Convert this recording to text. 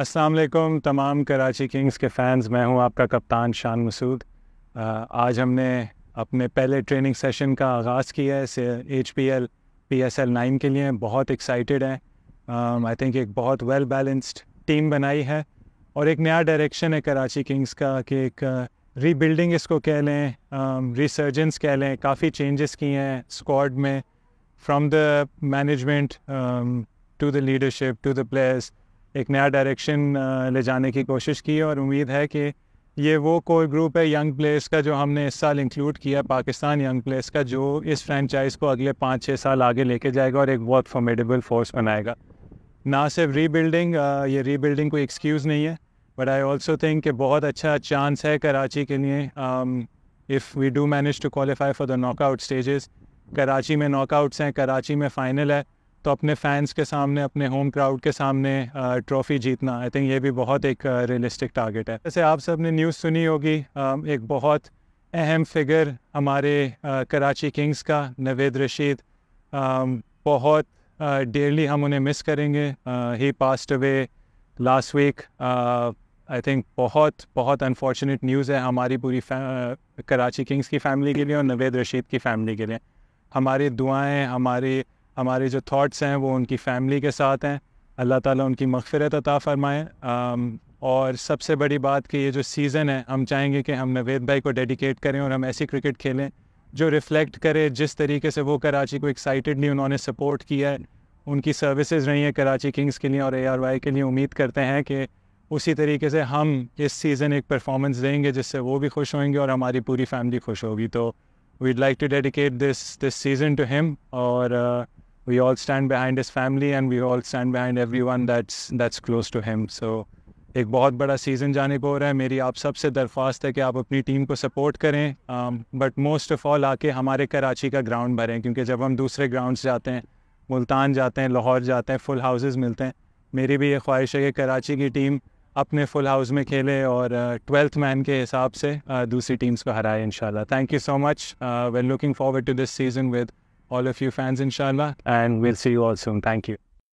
अस्सलाम वालेकुम तमाम कराची किंग्स के फ़ैन्स मैं हूं आपका कप्तान शान मसूद आज हमने अपने पहले ट्रेनिंग सेशन का आगाज़ किया है H P L P S L nine के लिए बहुत एक्साइटेड हैं आई थिंक एक बहुत वेल बैलेंस्ड टीम बनाई है और एक नया डायरेक्शन है कराची किंग्स का कि एक रीबिल्डिंग इसको कह लें रिसर्जेंस कह लें काफ़ी चेंजेस किए हैं स्क्वाड में from the management to the leadership to the players एक नया डायरेक्शन ले जाने की कोशिश की और उम्मीद है कि ये वो कोई ग्रुप है यंग प्लेयर्स का जो हमने इस साल इंक्लूड किया पाकिस्तान यंग प्लेयर्स का जो इस फ्रेंचाइज को अगले पाँच छः साल आगे लेके जाएगा और एक बहुत फॉर्मेडेबल फोर्स बनाएगा ना सिर्फ रीबिल्डिंग ये रीबिल्डिंग कोई एक्सक्यूज़ नहीं है बट आई ऑल्सो थिंक कि बहुत अच्छा चांस है कराची के लिए if we do manage to qualify for the knockout stages Karachi में नॉकआउट्स हैं कराची में फ़ाइनल है तो अपने फैंस के सामने अपने होम क्राउड के सामने ट्रॉफ़ी uh, जीतना आई थिंक ये भी बहुत एक रियलिस्टिक uh, टारगेट है जैसे आप सब ने न्यूज़ सुनी होगी um, एक बहुत अहम फिगर हमारे uh, कराची किंग्स का नवेद रशीद um, बहुत डेली हम उन्हें मिस करेंगे he passed away last week I think बहुत बहुत अनफॉर्चुनेट न्यूज़ है हमारी पूरी कराची किंग्स की फैमिली के लिए और नवेद रशीद की फैमिली के लिए हमारी दुआएं हमारी हमारे जो थाट्स हैं वो उनकी फ़ैमिली के साथ हैं अल्लाह ताला उनकी मगफरत अता फ़रमाएँ और सबसे बड़ी बात कि ये जो सीज़न है हम चाहेंगे कि हम नवेद भाई को डेडिकेट करें और हम ऐसी क्रिकेट खेलें जो रिफ़्लेक्ट करे जिस तरीके से वो कराची को एक्साइटेडली उन्होंने सपोर्ट किया है उनकी सर्विसेज रही हैं कराची किंग्स के लिए और ए आर वाई के लिए उम्मीद करते हैं कि उसी तरीके से हम इस सीज़न एक परफॉर्मेंस देंगे जिससे वो भी खुश होंगे और हमारी पूरी फैमिली खुश होगी तो we'd like to dedicate this this season to him और uh, we all stand behind his family and we all stand behind everyone that's that's close to him so एक बहुत बड़ा सीज़न जाने को हो रहा है मेरी आप सबसे दरख्वास्त है कि आप अपनी टीम को सपोर्ट करें बट मोस्ट ऑफ ऑल आके हमारे कराची का ग्राउंड भरें क्योंकि जब हम दूसरे ग्राउंड्स जाते हैं मुल्तान जाते हैं लाहौर जाते हैं फुल हाउसेज़ मिलते हैं मेरी भी ये ख्वाहिश है कि कराची की टीम अपने फुल हाउस में खेले और ट्वेल्थ uh, मैन के हिसाब से uh, दूसरी टीम्स को हराए इन thank you so much well looking forward to this season with all of you fans, inshallah. And we'll see you all soon. Thank you.